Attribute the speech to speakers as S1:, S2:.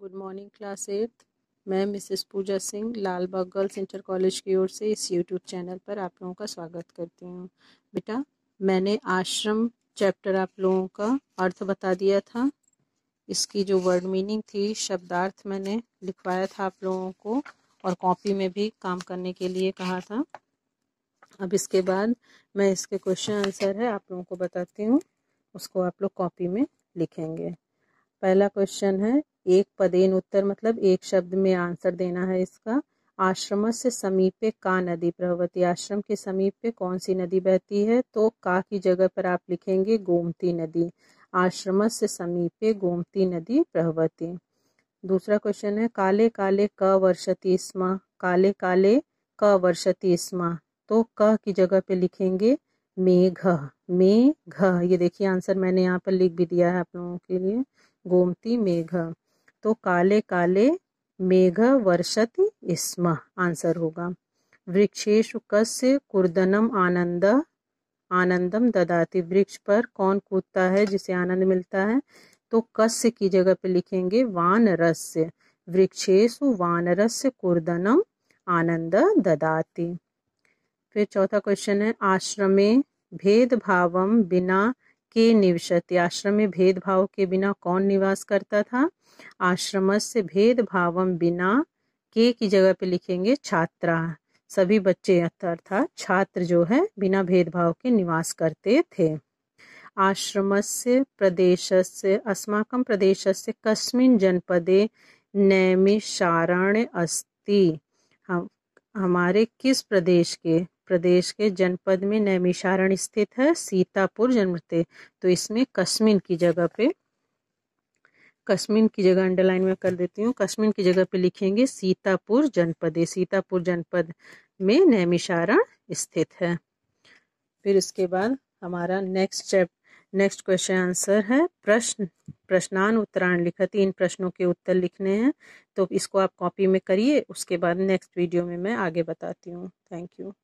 S1: good morning class eighth मैं Mrs Pooja Singh Lalbagh girls inter college की ओर से इस यूट्यूब चैनल पर आप लोगों का स्वागत करती हूँ बेटा मैंने आश्रम चैप्टर आप लोगों का अर्थ बता दिया था इसकी जो वर्ड मीनिंग थी शब्दार्थ मैंने लिखवाया था आप लोगों को और कॉपी में भी काम करने के लिए कहा था अब इसके बाद मैं इसके क्वेश्चन आंसर है आप लोगों को बताती हूँ उसको आप लोग कॉपी में लिखेंगे पहला क्वेश्चन है एक पदेन उत्तर मतलब एक शब्द में आंसर देना है इसका आश्रम से समीपे का नदी प्रभवती आश्रम के समीप पे कौन सी नदी बहती है तो का की जगह पर आप लिखेंगे गोमती नदी आश्रम से समीपे गोमती नदी प्रभवती दूसरा क्वेश्चन है काले काले क का वर्षती स्मा काले काले क का वर्षती इसमा तो क की जगह पे लिखेंगे मेघ मेघ ये देखिए आंसर मैंने यहाँ पर लिख भी दिया है आप लोगों के लिए गोमती मेघ तो काले काले मेघ वर्षति स्म आंसर होगा वृक्षेशु कस्य कुर्दनम आनंद आनंदम ददाति वृक्ष पर कौन कूदता है जिसे आनंद मिलता है तो कस्य की जगह पे लिखेंगे वानरस्य वृक्षेशु वानरस्य कुर्दनम आनंद ददाति फिर चौथा क्वेश्चन है आश्रमे भेदभावम बिना के निवशति आश्रम में भेदभाव के बिना कौन निवास करता था आश्रम से भेदभाव बिना के की जगह पे लिखेंगे छात्रा सभी बच्चे अर्थात छात्र जो है बिना भेदभाव के निवास करते थे आश्रम से प्रदेश से अस्माक प्रदेश से कस्मिन जनपदे नैमिषारण्य अस्ति हम हमारे किस प्रदेश के प्रदेश के जनपद में नैमिषारण स्थित है सीतापुर जनपद तो इसमें कश्मीर की जगह पे कश्मीर की जगह अंडरलाइन में कर देती हूँ कश्मीर की जगह पे लिखेंगे सीतापुर जनपद सीतापुर जनपद में नैमिषारण स्थित है फिर इसके बाद हमारा next chap next question answer है प्रश्न प्रश्नान उत्तरायण लिखा तीन प्रश्नों के उत्तर लिखने हैं तो इसको आप कॉपी में करिए उसके बाद नेक्स्ट वीडियो में मैं आगे बताती हूँ थैंक यू